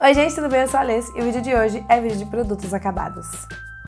Oi gente, tudo bem? Eu sou a Aless e o vídeo de hoje é vídeo de produtos acabados.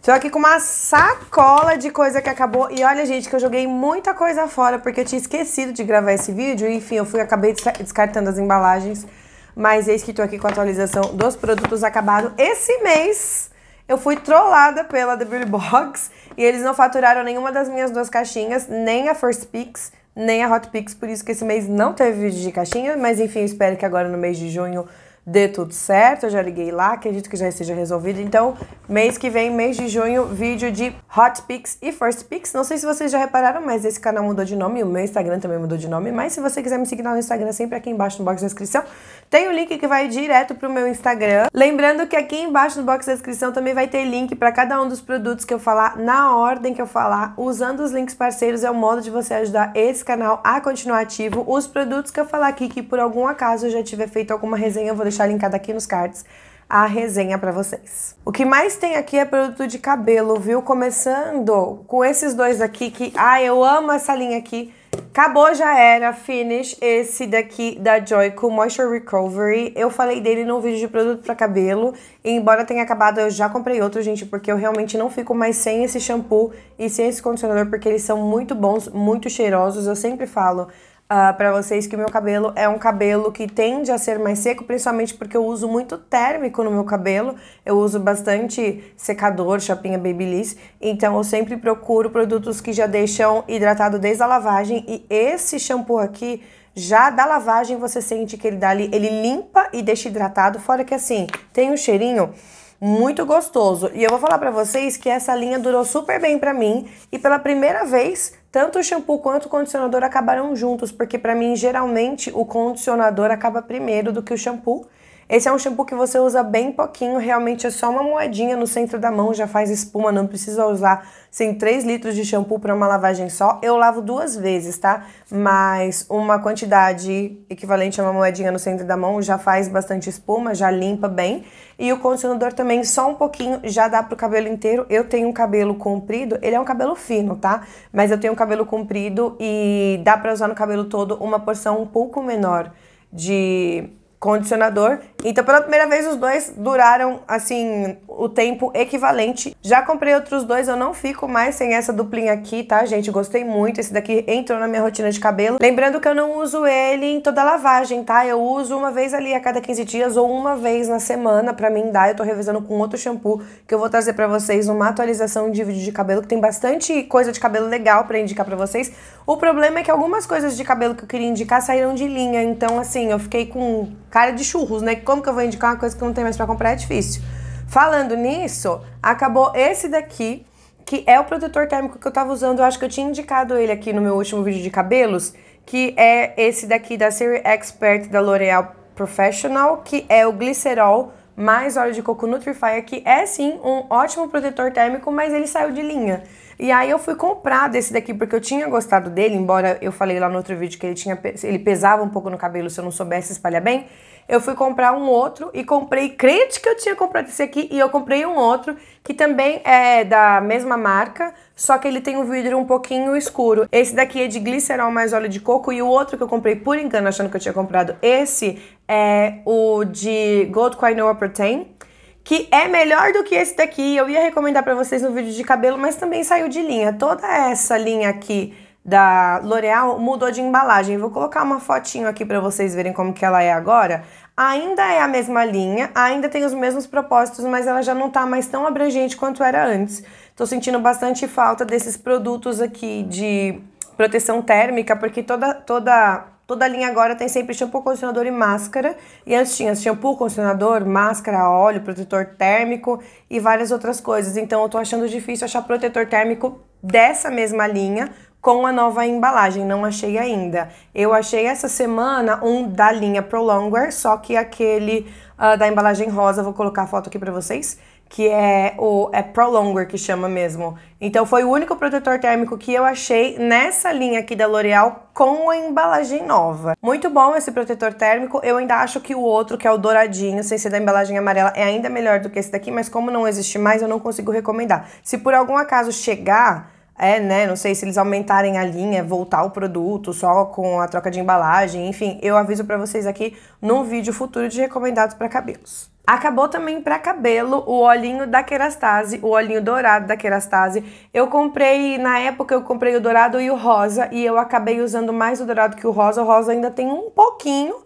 Tô aqui com uma sacola de coisa que acabou e olha gente que eu joguei muita coisa fora porque eu tinha esquecido de gravar esse vídeo, enfim, eu fui acabei descartando as embalagens, mas eis que tô aqui com a atualização dos produtos acabados esse mês. Eu fui trollada pela The Beauty Box e eles não faturaram nenhuma das minhas duas caixinhas, nem a First Picks, nem a Hot Picks, por isso que esse mês não teve vídeo de caixinha, mas enfim, eu espero que agora no mês de junho dê tudo certo. Eu já liguei lá, acredito que já esteja resolvido. Então, mês que vem, mês de junho, vídeo de Hot Picks e First Picks. Não sei se vocês já repararam, mas esse canal mudou de nome, o meu Instagram também mudou de nome. Mas se você quiser me seguir lá no Instagram, sempre aqui embaixo no box da descrição, tem o link que vai direto pro meu Instagram. Lembrando que aqui embaixo no box da descrição também vai ter link para cada um dos produtos que eu falar na ordem que eu falar, usando os links parceiros é o modo de você ajudar esse canal a continuar ativo. Os produtos que eu falar aqui que por algum acaso eu já tiver feito alguma resenha, eu vou deixar deixar linkada aqui nos cards a resenha para vocês. O que mais tem aqui é produto de cabelo, viu? Começando com esses dois aqui que, ah, eu amo essa linha aqui. Acabou, já era, finish. Esse daqui da Joico Moisture Recovery. Eu falei dele no vídeo de produto para cabelo. E embora tenha acabado, eu já comprei outro, gente, porque eu realmente não fico mais sem esse shampoo e sem esse condicionador, porque eles são muito bons, muito cheirosos. Eu sempre falo, uh, ah, para vocês que o meu cabelo é um cabelo que tende a ser mais seco, principalmente porque eu uso muito térmico no meu cabelo. Eu uso bastante secador, chapinha Babyliss. Então eu sempre procuro produtos que já deixam hidratado desde a lavagem. E esse shampoo aqui, já da lavagem, você sente que ele dá ali, ele limpa e deixa hidratado. Fora que assim, tem um cheirinho muito gostoso. E eu vou falar para vocês que essa linha durou super bem para mim e pela primeira vez tanto o shampoo quanto o condicionador acabaram juntos, porque para mim geralmente o condicionador acaba primeiro do que o shampoo esse é um shampoo que você usa bem pouquinho, realmente é só uma moedinha no centro da mão, já faz espuma, não precisa usar sem 3 litros de shampoo para uma lavagem só. Eu lavo duas vezes, tá? Mas uma quantidade equivalente a uma moedinha no centro da mão já faz bastante espuma, já limpa bem. E o condicionador também, só um pouquinho, já dá pro cabelo inteiro. Eu tenho um cabelo comprido, ele é um cabelo fino, tá? Mas eu tenho um cabelo comprido e dá pra usar no cabelo todo uma porção um pouco menor de condicionador então, pela primeira vez, os dois duraram, assim, o tempo equivalente. Já comprei outros dois, eu não fico mais sem essa duplinha aqui, tá, gente? Gostei muito. Esse daqui entrou na minha rotina de cabelo. Lembrando que eu não uso ele em toda lavagem, tá? Eu uso uma vez ali a cada 15 dias ou uma vez na semana pra mim dar. Eu tô revisando com outro shampoo que eu vou trazer pra vocês uma atualização de vídeo de cabelo, que tem bastante coisa de cabelo legal pra indicar pra vocês. O problema é que algumas coisas de cabelo que eu queria indicar saíram de linha. Então, assim, eu fiquei com cara de churros, né? como que eu vou indicar uma coisa que não tem mais para comprar? É difícil. Falando nisso, acabou esse daqui, que é o protetor térmico que eu tava usando. Eu acho que eu tinha indicado ele aqui no meu último vídeo de cabelos, que é esse daqui da Serie Expert da L'Oreal Professional, que é o glicerol mais óleo de coco Nutrify, que é sim um ótimo protetor térmico, mas ele saiu de linha. E aí eu fui comprar desse daqui porque eu tinha gostado dele, embora eu falei lá no outro vídeo que ele tinha ele pesava um pouco no cabelo, se eu não soubesse espalhar bem eu fui comprar um outro e comprei, crente que eu tinha comprado esse aqui, e eu comprei um outro que também é da mesma marca, só que ele tem um vidro um pouquinho escuro. Esse daqui é de glicerol mais óleo de coco e o outro que eu comprei por engano, achando que eu tinha comprado esse, é o de Gold Quinoa Protein que é melhor do que esse daqui. Eu ia recomendar para vocês no vídeo de cabelo, mas também saiu de linha. Toda essa linha aqui da L'Oreal mudou de embalagem. Vou colocar uma fotinho aqui para vocês verem como que ela é agora ainda é a mesma linha, ainda tem os mesmos propósitos, mas ela já não está mais tão abrangente quanto era antes. Estou sentindo bastante falta desses produtos aqui de proteção térmica, porque toda toda toda linha agora tem sempre shampoo, condicionador e máscara. E antes tinha shampoo, condicionador, máscara, óleo, protetor térmico e várias outras coisas. Então eu tô achando difícil achar protetor térmico dessa mesma linha com a nova embalagem, não achei ainda. Eu achei essa semana um da linha Prolonger, só que aquele uh, da embalagem rosa, vou colocar a foto aqui para vocês, que é o é Prolonger que chama mesmo. Então foi o único protetor térmico que eu achei nessa linha aqui da L'Oreal com a embalagem nova. Muito bom esse protetor térmico, eu ainda acho que o outro, que é o douradinho, sem ser da embalagem amarela, é ainda melhor do que esse daqui, mas como não existe mais, eu não consigo recomendar. Se por algum acaso chegar é, né, não sei se eles aumentarem a linha, voltar o produto só com a troca de embalagem, enfim, eu aviso para vocês aqui num vídeo futuro de recomendados para cabelos. Acabou também para cabelo o olhinho da Kerastase, o olhinho dourado da Kerastase. Eu comprei, na época eu comprei o dourado e o rosa e eu acabei usando mais o dourado que o rosa. O rosa ainda tem um pouquinho,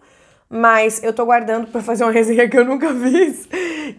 mas eu tô guardando para fazer uma resenha que eu nunca fiz,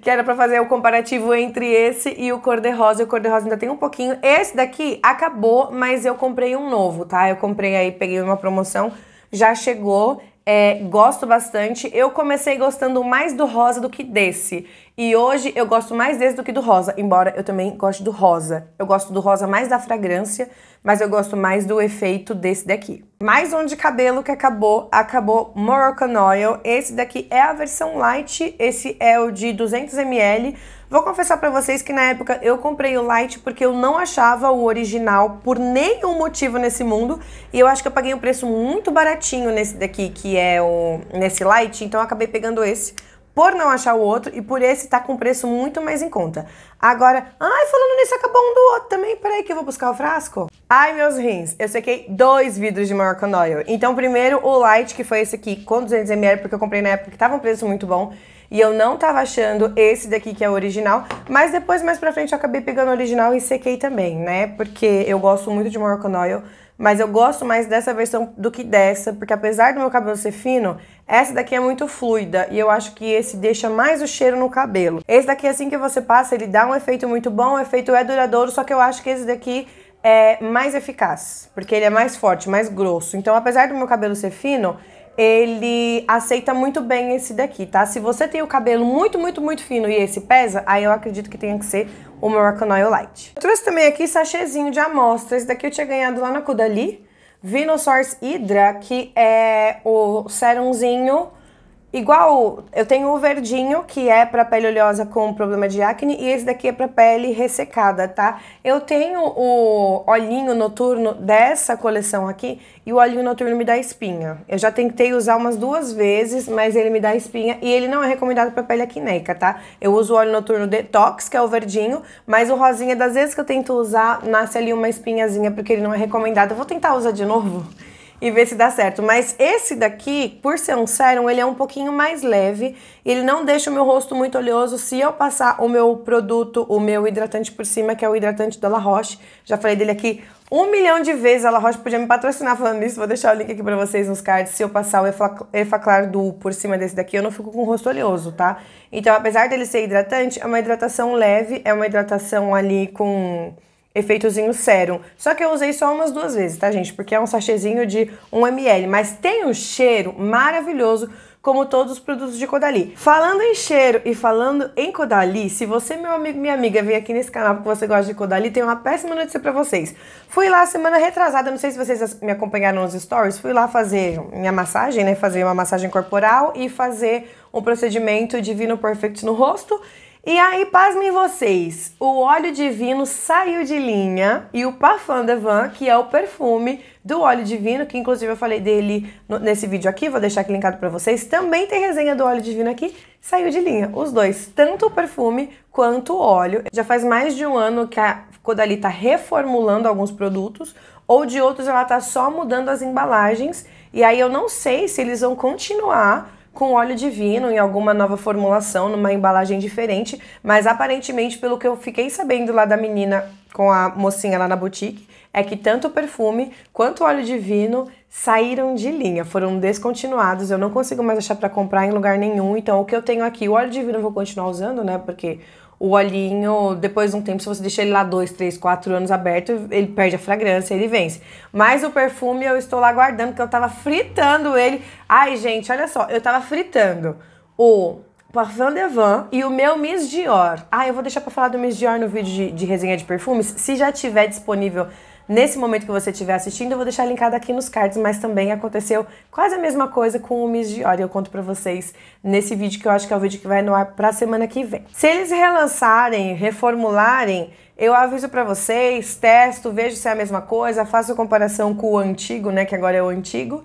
que era para fazer o um comparativo entre esse e o cor-de-rosa. O cor-de-rosa ainda tem um pouquinho. Esse daqui acabou, mas eu comprei um novo, tá? Eu comprei aí, peguei uma promoção, já chegou. É, gosto bastante. Eu comecei gostando mais do rosa do que desse. E hoje eu gosto mais desse do que do rosa, embora eu também goste do rosa. Eu gosto do rosa mais da fragrância, mas eu gosto mais do efeito desse daqui. Mais um de cabelo que acabou, acabou Moroccan Oil. Esse daqui é a versão light, esse é o de 200ml. Vou confessar para vocês que na época eu comprei o Light porque eu não achava o original por nenhum motivo nesse mundo. E eu acho que eu paguei um preço muito baratinho nesse daqui, que é o nesse Light, então eu acabei pegando esse por não achar o outro e por esse tá com preço muito mais em conta. Agora, ai, falando nisso, acabou um do outro também. Peraí que eu vou buscar o frasco. Ai, meus rins, eu sequei dois vidros de Moroccan Oil. Então, primeiro o Light, que foi esse aqui, com 200ml, porque eu comprei na época que tava um preço muito bom e eu não tava achando esse daqui que é o original, mas depois mais pra frente eu acabei pegando o original e sequei também, né? Porque eu gosto muito de Moroccan Oil, mas eu gosto mais dessa versão do que dessa, porque apesar do meu cabelo ser fino, essa daqui é muito fluida e eu acho que esse deixa mais o cheiro no cabelo. Esse daqui assim que você passa, ele dá um efeito muito bom, o efeito é duradouro, só que eu acho que esse daqui é mais eficaz, porque ele é mais forte, mais grosso. Então, apesar do meu cabelo ser fino, ele aceita muito bem esse daqui, tá? Se você tem o cabelo muito, muito, muito fino e esse pesa, aí eu acredito que tenha que ser o Moroccan Oil Light. Eu trouxe também aqui sachêzinho de amostra. Esse daqui eu tinha ganhado lá na Kudali. Vinosource Hydra, que é o serumzinho Igual eu tenho o verdinho, que é para pele oleosa com problema de acne, e esse daqui é para pele ressecada, tá? Eu tenho o olhinho noturno dessa coleção aqui, e o olhinho noturno me dá espinha. Eu já tentei usar umas duas vezes, mas ele me dá espinha, e ele não é recomendado para pele acneica, tá? Eu uso o óleo noturno detox, que é o verdinho, mas o rosinha, das vezes que eu tento usar, nasce ali uma espinhazinha, porque ele não é recomendado. Eu vou tentar usar de novo e ver se dá certo. Mas esse daqui, por ser um serum ele é um pouquinho mais leve. Ele não deixa o meu rosto muito oleoso se eu passar o meu produto, o meu hidratante por cima, que é o hidratante da La Roche. Já falei dele aqui um milhão de vezes. A La Roche podia me patrocinar falando isso. Vou deixar o link aqui pra vocês nos cards. Se eu passar o Efaclar Duo por cima desse daqui, eu não fico com o rosto oleoso, tá? Então, apesar dele ser hidratante, é uma hidratação leve, é uma hidratação ali com efeitozinho sérum. Só que eu usei só umas duas vezes, tá, gente? Porque é um sachêzinho de 1 ml, mas tem um cheiro maravilhoso como todos os produtos de Codali. Falando em cheiro e falando em Codali, se você, meu amigo, minha amiga, vem aqui nesse canal porque você gosta de Codali, tem uma péssima notícia para vocês. Fui lá semana retrasada, não sei se vocês me acompanharam nos stories, fui lá fazer minha massagem, né, fazer uma massagem corporal e fazer um procedimento Divino Perfect no rosto e aí, pasmem vocês, o óleo divino saiu de linha e o Parfum de Van, que é o perfume do óleo divino, que inclusive eu falei dele nesse vídeo aqui, vou deixar aqui linkado para vocês, também tem resenha do óleo divino aqui, saiu de linha, os dois, tanto o perfume quanto o óleo. Já faz mais de um ano que a Codali está reformulando alguns produtos, ou de outros ela está só mudando as embalagens, e aí eu não sei se eles vão continuar com óleo divino em alguma nova formulação, numa embalagem diferente, mas aparentemente, pelo que eu fiquei sabendo lá da menina com a mocinha lá na boutique, é que tanto o perfume quanto o óleo divino saíram de linha, foram descontinuados, eu não consigo mais achar para comprar em lugar nenhum, então o que eu tenho aqui, o óleo divino eu vou continuar usando, né, porque o olhinho, depois de um tempo, se você deixar ele lá dois, três, quatro anos aberto, ele perde a fragrância, ele vence. Mas o perfume eu estou lá guardando, porque eu tava fritando ele. Ai, gente, olha só, eu tava fritando o Parfum de Van e o meu Miss Dior. Ah, eu vou deixar pra falar do Miss Dior no vídeo de, de resenha de perfumes, se já tiver disponível Nesse momento que você estiver assistindo, eu vou deixar linkado aqui nos cards, mas também aconteceu quase a mesma coisa com o Miss Dior, eu conto para vocês nesse vídeo que eu acho que é o vídeo que vai no ar pra semana que vem. Se eles relançarem, reformularem, eu aviso para vocês, testo, vejo se é a mesma coisa, faço comparação com o antigo, né, que agora é o antigo,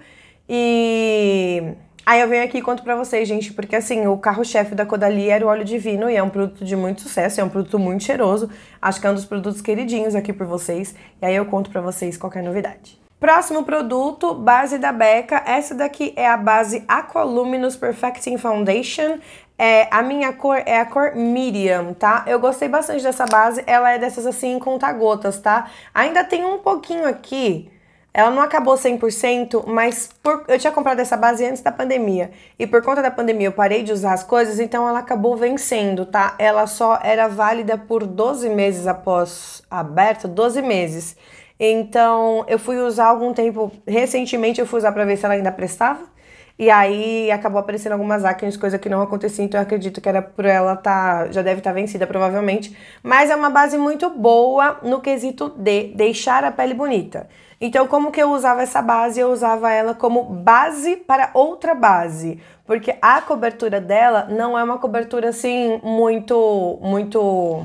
e Aí eu venho aqui e conto pra vocês, gente, porque assim, o carro-chefe da Codali era o óleo divino e é um produto de muito sucesso, é um produto muito cheiroso. Acho que é um dos produtos queridinhos aqui por vocês. E aí eu conto pra vocês qualquer novidade. Próximo produto, base da Becca. Essa daqui é a base Aqualuminous Perfecting Foundation. É, a minha cor é a cor Miriam, tá? Eu gostei bastante dessa base, ela é dessas assim, conta-gotas, tá? Ainda tem um pouquinho aqui ela não acabou 100%, mas por... eu tinha comprado essa base antes da pandemia. E por conta da pandemia eu parei de usar as coisas, então ela acabou vencendo, tá? Ela só era válida por 12 meses após aberta, 12 meses. Então eu fui usar algum tempo, recentemente eu fui usar para ver se ela ainda prestava. E aí acabou aparecendo algumas acnes, coisa que não acontecia, então eu acredito que era por ela tá, já deve estar tá vencida provavelmente, mas é uma base muito boa no quesito de deixar a pele bonita. Então, como que eu usava essa base? Eu usava ela como base para outra base, porque a cobertura dela não é uma cobertura assim muito muito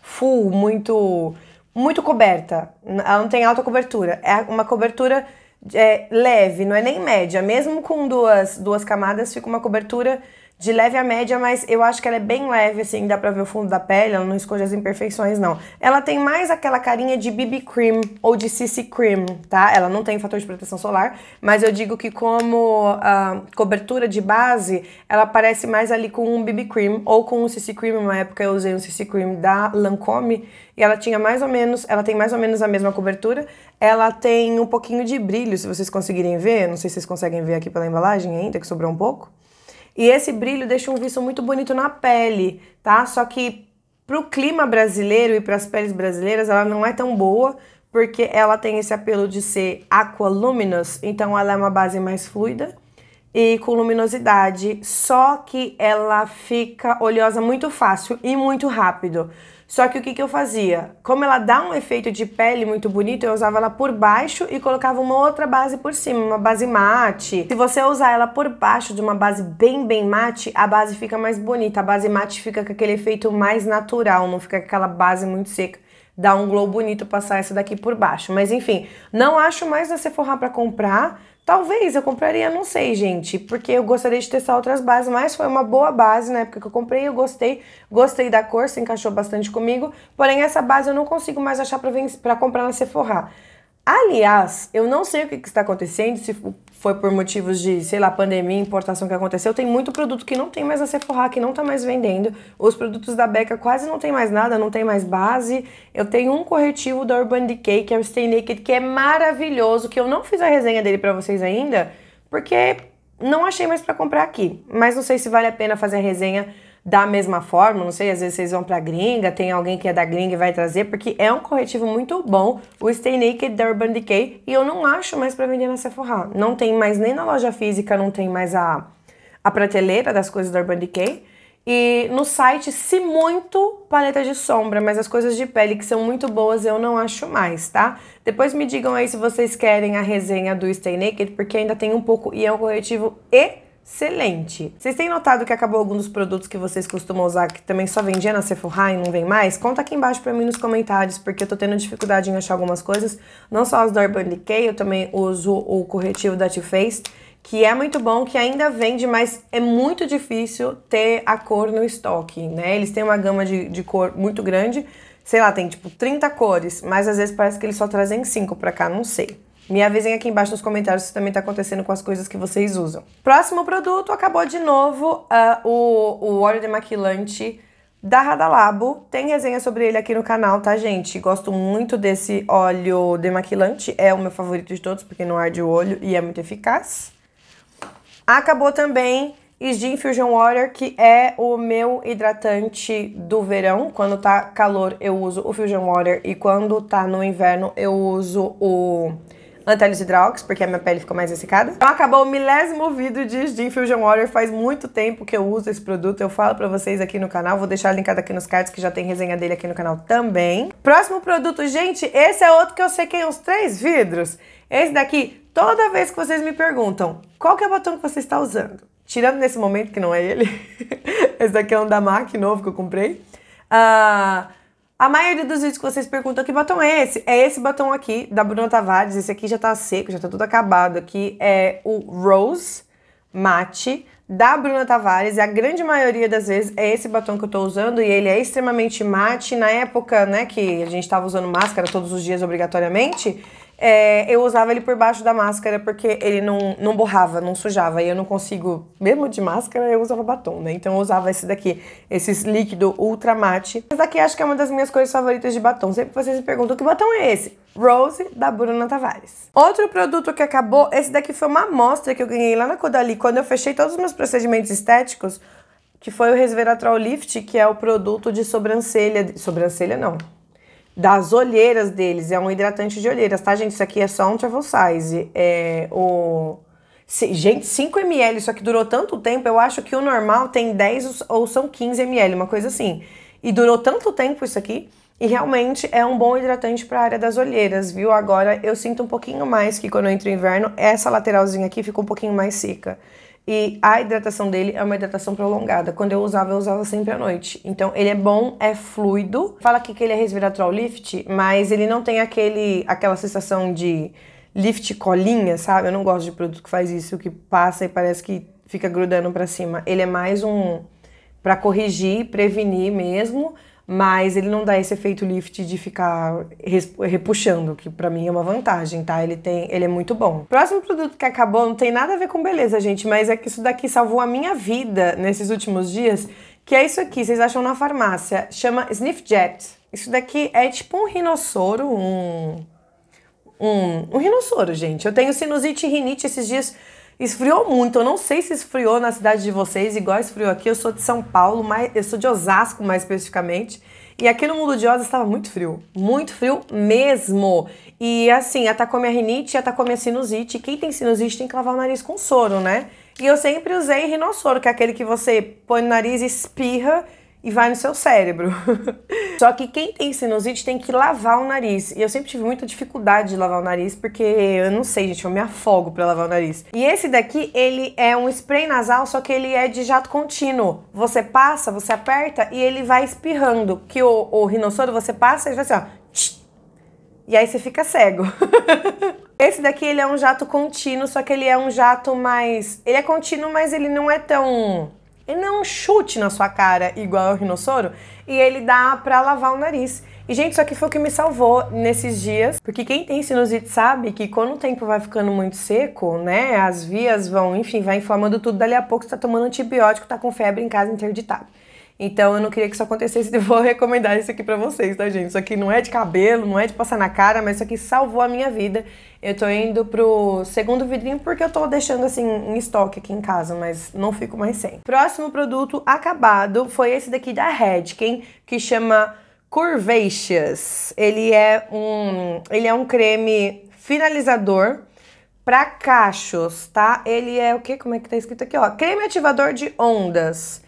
full, muito muito coberta. Ela não tem alta cobertura. É uma cobertura é, leve, não é nem média. Mesmo com duas duas camadas, fica uma cobertura de leve a média, mas eu acho que ela é bem leve, assim, dá pra ver o fundo da pele, ela não esconde as imperfeições, não. Ela tem mais aquela carinha de BB Cream ou de CC Cream, tá? Ela não tem fator de proteção solar, mas eu digo que como uh, cobertura de base, ela parece mais ali com um BB Cream ou com um CC Cream. Uma época eu usei um CC Cream da Lancome e ela tinha mais ou menos, ela tem mais ou menos a mesma cobertura. Ela tem um pouquinho de brilho, se vocês conseguirem ver, não sei se vocês conseguem ver aqui pela embalagem ainda, que sobrou um pouco. E esse brilho deixa um visto muito bonito na pele, tá? Só que para o clima brasileiro e para as peles brasileiras, ela não é tão boa, porque ela tem esse apelo de ser Aqua Luminous, então ela é uma base mais fluida e com luminosidade, só que ela fica oleosa muito fácil e muito rápido. Só que o que, que eu fazia? Como ela dá um efeito de pele muito bonito, eu usava ela por baixo e colocava uma outra base por cima, uma base mate. Se você usar ela por baixo de uma base bem, bem mate, a base fica mais bonita. A base mate fica com aquele efeito mais natural, não fica com aquela base muito seca dar um glow bonito, passar essa daqui por baixo. Mas enfim, não acho mais na Sephora para comprar. Talvez eu compraria, não sei, gente, porque eu gostaria de testar outras bases, mas foi uma boa base na época que eu comprei, eu gostei, gostei da cor, se encaixou bastante comigo. Porém, essa base eu não consigo mais achar para comprar na Sephora. Aliás, eu não sei o que, está acontecendo, se foi por motivos de, sei lá, pandemia, importação que aconteceu. Tem muito produto que não tem mais a Sephora, que não está mais vendendo. Os produtos da Becca quase não tem mais nada, não tem mais base. Eu tenho um corretivo da Urban Decay, que é o Stay Naked, que é maravilhoso, que eu não fiz a resenha dele para vocês ainda, porque não achei mais para comprar aqui. Mas não sei se vale a pena fazer a resenha da mesma forma, não sei, às vezes vocês vão pra gringa, tem alguém que é da gringa e vai trazer, porque é um corretivo muito bom, o Stay Naked da Urban Decay, e eu não acho mais pra vender na Sephora. Não tem mais nem na loja física, não tem mais a, a prateleira das coisas da Urban Decay. E no site, se muito, paleta de sombra, mas as coisas de pele que são muito boas eu não acho mais, tá? Depois me digam aí se vocês querem a resenha do Stay Naked, porque ainda tem um pouco e é um corretivo e excelente. Vocês têm notado que acabou algum dos produtos que vocês costumam usar que também só vendia na Sephora e não vem mais? Conta aqui embaixo pra mim nos comentários, porque eu tô tendo dificuldade em achar algumas coisas. Não só as da Urban Decay, eu também uso o corretivo da Too Faced, que é muito bom, que ainda vende, mas é muito difícil ter a cor no estoque, né? Eles têm uma gama de, de cor muito grande, sei lá, tem tipo 30 cores, mas às vezes parece que eles só trazem 5 pra cá, não sei. Me avisem aqui embaixo nos comentários se também está acontecendo com as coisas que vocês usam. Próximo produto, acabou de novo uh, o, o óleo demaquilante da Radalabo. Tem resenha sobre ele aqui no canal, tá, gente? Gosto muito desse óleo demaquilante. É o meu favorito de todos, porque não arde o olho e é muito eficaz. Acabou também Isdin Fusion Water, que é o meu hidratante do verão. Quando tá calor, eu uso o Fusion Water. E quando tá no inverno, eu uso o Antelis Hidrox, porque a minha pele ficou mais ressecada. Então acabou o milésimo vídeo de Skin Fusion Water. Faz muito tempo que eu uso esse produto. Eu falo pra vocês aqui no canal. Vou deixar linkado aqui nos cards, que já tem resenha dele aqui no canal também. Próximo produto, gente, esse é outro que eu sequei uns três vidros. Esse daqui, toda vez que vocês me perguntam qual que é o batom que você está usando, tirando nesse momento que não é ele, esse daqui é um da MAC novo que eu comprei. Ah... Uh a maioria dos vídeos que vocês perguntam que batom é esse? É esse batom aqui, da Bruna Tavares. Esse aqui já tá seco, já tá tudo acabado aqui. É o Rose Matte da Bruna Tavares. E a grande maioria das vezes é esse batom que eu tô usando e ele é extremamente mate. Na época, né, que a gente tava usando máscara todos os dias obrigatoriamente, é, eu usava ele por baixo da máscara porque ele não, não borrava, não sujava. E eu não consigo, mesmo de máscara, eu usava batom, né? Então eu usava esse daqui, esse líquido ultra mate. Esse daqui acho que é uma das minhas cores favoritas de batom. Sempre vocês me perguntam, que batom é esse? Rose, da Bruna Tavares. Outro produto que acabou, esse daqui foi uma amostra que eu ganhei lá na Codali, quando eu fechei todos os meus procedimentos estéticos, que foi o Resveratrol Lift, que é o produto de sobrancelha... Sobrancelha não, das olheiras deles. É um hidratante de olheiras, tá, gente? Isso aqui é só um travel size. É o. Gente, 5 ml, isso aqui durou tanto tempo, eu acho que o normal tem 10 ou são 15 ml, uma coisa assim. E durou tanto tempo isso aqui, e realmente é um bom hidratante para a área das olheiras, viu? Agora eu sinto um pouquinho mais que quando entro no inverno, essa lateralzinha aqui fica um pouquinho mais seca. E a hidratação dele é uma hidratação prolongada. Quando eu usava, eu usava sempre à noite. Então ele é bom, é fluido. Fala aqui que ele é resveratrol lift, mas ele não tem aquele, aquela sensação de lift colinha, sabe? Eu não gosto de produto que faz isso, que passa e parece que fica grudando para cima. Ele é mais um para corrigir, prevenir mesmo mas ele não dá esse efeito lift de ficar repuxando, que para mim é uma vantagem, tá? Ele tem, ele é muito bom. Próximo produto que acabou não tem nada a ver com beleza, gente, mas é que isso daqui salvou a minha vida nesses últimos dias, que é isso aqui, vocês acham na farmácia, chama Sniff Jet. Isso daqui é tipo um rinossoro, um um, um rinossoro, gente. Eu tenho sinusite e rinite esses dias Esfriou muito, eu não sei se esfriou na cidade de vocês, igual esfriou aqui. Eu sou de São Paulo, mas eu sou de Osasco mais especificamente. E aqui no mundo de Osas estava muito frio, muito frio mesmo. E assim, atacou minha rinite, atacou minha sinusite. Quem tem sinusite tem que lavar o nariz com soro, né? E eu sempre usei rinossoro, que é aquele que você põe no nariz, e espirra e vai no seu cérebro. Só que quem tem sinusite tem que lavar o nariz. E eu sempre tive muita dificuldade de lavar o nariz, porque eu não sei, gente, eu me afogo para lavar o nariz. E esse daqui, ele é um spray nasal, só que ele é de jato contínuo. Você passa, você aperta e ele vai espirrando. Que o, o rinossoro você passa e vai assim, ó. e aí você fica cego. Esse daqui ele é um jato contínuo, só que ele é um jato mais. Ele é contínuo, mas ele não é tão ele não é um chute na sua cara igual o rinossoro e ele dá para lavar o nariz. E gente, isso aqui foi o que me salvou nesses dias, porque quem tem sinusite sabe que quando o tempo vai ficando muito seco, né, as vias vão, enfim, vai inflamando tudo, dali a pouco você tá tomando antibiótico, tá com febre em casa interditada. Então eu não queria que isso acontecesse então, Eu vou recomendar isso aqui para vocês, tá, gente? Isso aqui não é de cabelo, não é de passar na cara, mas isso aqui salvou a minha vida. Eu tô indo pro segundo vidrinho porque eu tô deixando assim em estoque aqui em casa, mas não fico mais sem. Próximo produto acabado foi esse daqui da Redken, que chama Curvaceous. Ele é um, ele é um creme finalizador para cachos, tá? Ele é o que? Como é que tá escrito aqui, ó? Creme ativador de ondas.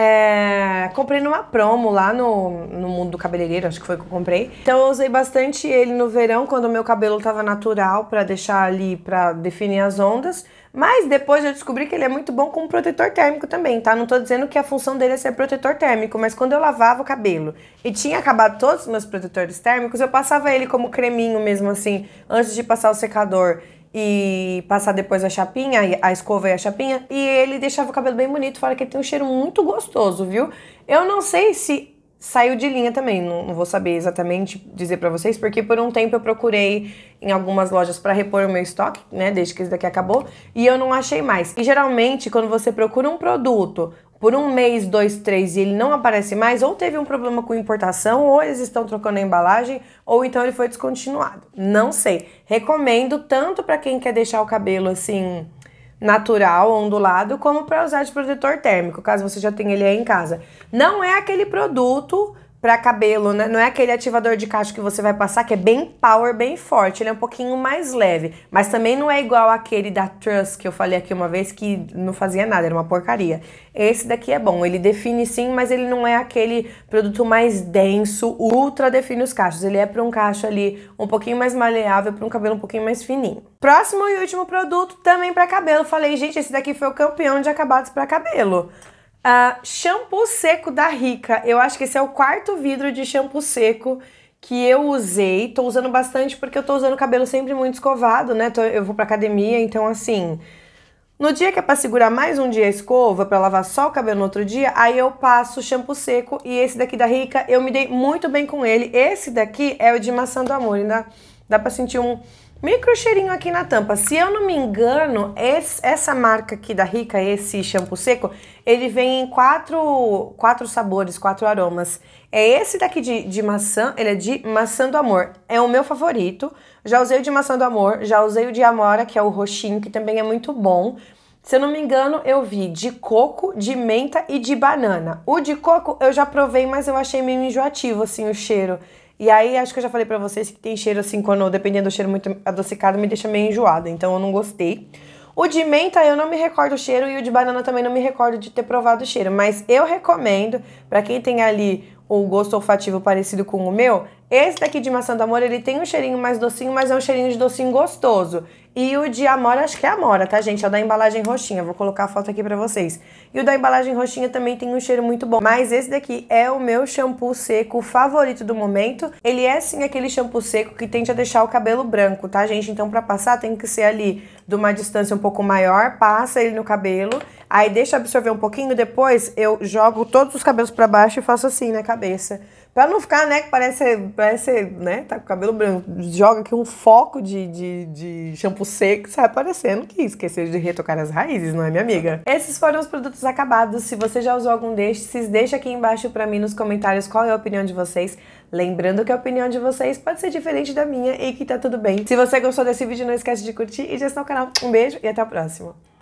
É, comprei numa promo lá no, no mundo do cabeleireiro, acho que foi que eu comprei. Então eu usei bastante ele no verão, quando o meu cabelo tava natural, para deixar ali, para definir as ondas. Mas depois eu descobri que ele é muito bom com protetor térmico também, tá? Não tô dizendo que a função dele é ser protetor térmico, mas quando eu lavava o cabelo e tinha acabado todos os meus protetores térmicos, eu passava ele como creminho mesmo assim, antes de passar o secador e passar depois a chapinha, a escova e a chapinha. E ele deixava o cabelo bem bonito, fora que ele tem um cheiro muito gostoso, viu? Eu não sei se saiu de linha também, não, não vou saber exatamente dizer para vocês, porque por um tempo eu procurei em algumas lojas para repor o meu estoque, né, desde que esse daqui acabou, e eu não achei mais. E geralmente, quando você procura um produto por um mês, dois, três e ele não aparece mais, ou teve um problema com importação, ou eles estão trocando a embalagem, ou então ele foi descontinuado. Não sei. Recomendo tanto para quem quer deixar o cabelo assim natural, ondulado, como para usar de protetor térmico, caso você já tenha ele aí em casa. Não é aquele produto para cabelo, né? Não é aquele ativador de cacho que você vai passar, que é bem power, bem forte. Ele é um pouquinho mais leve. Mas também não é igual aquele da Trust que eu falei aqui uma vez, que não fazia nada, era uma porcaria. Esse daqui é bom. Ele define sim, mas ele não é aquele produto mais denso, ultra define os cachos. Ele é para um cacho ali um pouquinho mais maleável, para um cabelo um pouquinho mais fininho. Próximo e último produto, também para cabelo. Falei, gente, esse daqui foi o campeão de acabados para cabelo. Uh, shampoo seco da Rica. Eu acho que esse é o quarto vidro de shampoo seco que eu usei. Tô usando bastante porque eu tô usando o cabelo sempre muito escovado, né? Tô, eu vou pra academia, então assim. No dia que é pra segurar mais um dia a escova, pra lavar só o cabelo no outro dia, aí eu passo shampoo seco. E esse daqui da Rica, eu me dei muito bem com ele. Esse daqui é o de maçã do amor. Ainda dá pra sentir um Micro cheirinho aqui na tampa. Se eu não me engano, esse, essa marca aqui da Rica, esse shampoo seco, ele vem em quatro, quatro sabores, quatro aromas. É esse daqui de, de maçã, ele é de maçã do amor. É o meu favorito. Já usei o de maçã do amor, já usei o de amora, que é o roxinho, que também é muito bom. Se eu não me engano, eu vi de coco, de menta e de banana. O de coco eu já provei, mas eu achei meio enjoativo, assim, o cheiro. E aí, acho que eu já falei pra vocês que tem cheiro assim, quando dependendo do cheiro muito adocicado, me deixa meio enjoada. Então eu não gostei. O de menta eu não me recordo o cheiro e o de banana também não me recordo de ter provado o cheiro, mas eu recomendo para quem tem ali o gosto olfativo parecido com o meu, esse daqui de maçã do amor, ele tem um cheirinho mais docinho, mas é um cheirinho de docinho gostoso. E o de amora, acho que é amora, tá, gente? É o da embalagem roxinha. Vou colocar a foto aqui pra vocês. E o da embalagem roxinha também tem um cheiro muito bom. Mas esse daqui é o meu shampoo seco favorito do momento. Ele é, sim, aquele shampoo seco que tende a deixar o cabelo branco, tá, gente? Então, pra passar, tem que ser ali de uma distância um pouco maior. Passa ele no cabelo. Aí deixa absorver um pouquinho, depois eu jogo todos os cabelos para baixo e faço assim na cabeça. Pra não ficar, né, que parece, parece, né, tá com o cabelo branco, joga aqui um foco de, de, de shampoo seco, sai aparecendo que esqueceu de retocar as raízes, não é, minha amiga? Esses foram os produtos acabados, se você já usou algum destes, deixa aqui embaixo pra mim nos comentários qual é a opinião de vocês, lembrando que a opinião de vocês pode ser diferente da minha e que tá tudo bem. Se você gostou desse vídeo, não esquece de curtir e de assinar o canal. Um beijo e até a próxima!